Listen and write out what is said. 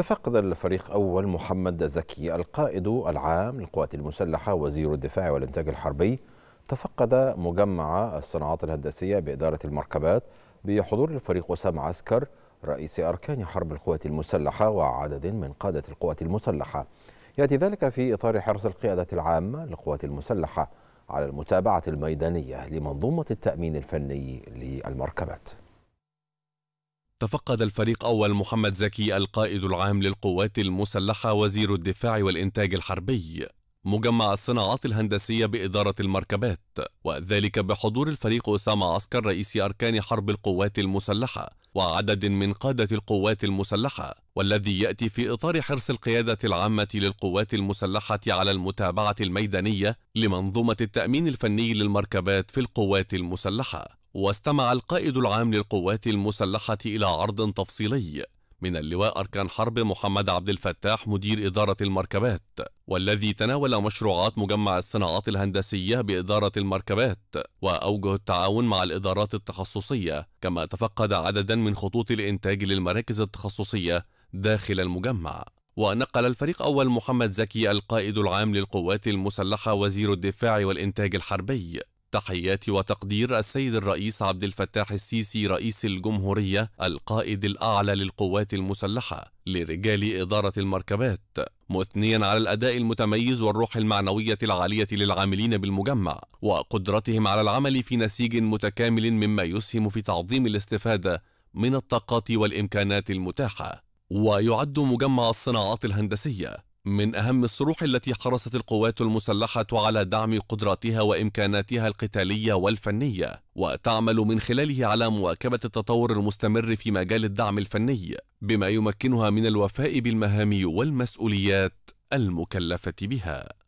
تفقد الفريق أول محمد زكي القائد العام للقوات المسلحة وزير الدفاع والإنتاج الحربي تفقد مجمع الصناعات الهندسية بإدارة المركبات بحضور الفريق أسامة عسكر رئيس أركان حرب القوات المسلحة وعدد من قادة القوات المسلحة يأتي ذلك في إطار حرص القيادة العامة للقوات المسلحة على المتابعة الميدانية لمنظومة التأمين الفني للمركبات تفقد الفريق أول محمد زكي القائد العام للقوات المسلحة وزير الدفاع والإنتاج الحربي مجمع الصناعات الهندسية بإدارة المركبات وذلك بحضور الفريق أسامة عسكر رئيس أركان حرب القوات المسلحة وعدد من قادة القوات المسلحة والذي يأتي في إطار حرص القيادة العامة للقوات المسلحة على المتابعة الميدانية لمنظومة التأمين الفني للمركبات في القوات المسلحة واستمع القائد العام للقوات المسلحة إلى عرض تفصيلي من اللواء أركان حرب محمد عبد الفتاح مدير إدارة المركبات والذي تناول مشروعات مجمع الصناعات الهندسية بإدارة المركبات وأوجه التعاون مع الإدارات التخصصية كما تفقد عددا من خطوط الإنتاج للمراكز التخصصية داخل المجمع ونقل الفريق أول محمد زكي القائد العام للقوات المسلحة وزير الدفاع والإنتاج الحربي تحيات وتقدير السيد الرئيس عبد الفتاح السيسي رئيس الجمهورية القائد الأعلى للقوات المسلحة لرجال إدارة المركبات مثنيا على الأداء المتميز والروح المعنوية العالية للعاملين بالمجمع وقدرتهم على العمل في نسيج متكامل مما يسهم في تعظيم الاستفادة من الطاقات والإمكانات المتاحة ويعد مجمع الصناعات الهندسية من أهم الصروح التي حرصت القوات المسلحة على دعم قدراتها وإمكاناتها القتالية والفنية وتعمل من خلاله على مواكبة التطور المستمر في مجال الدعم الفني بما يمكنها من الوفاء بالمهام والمسؤوليات المكلفة بها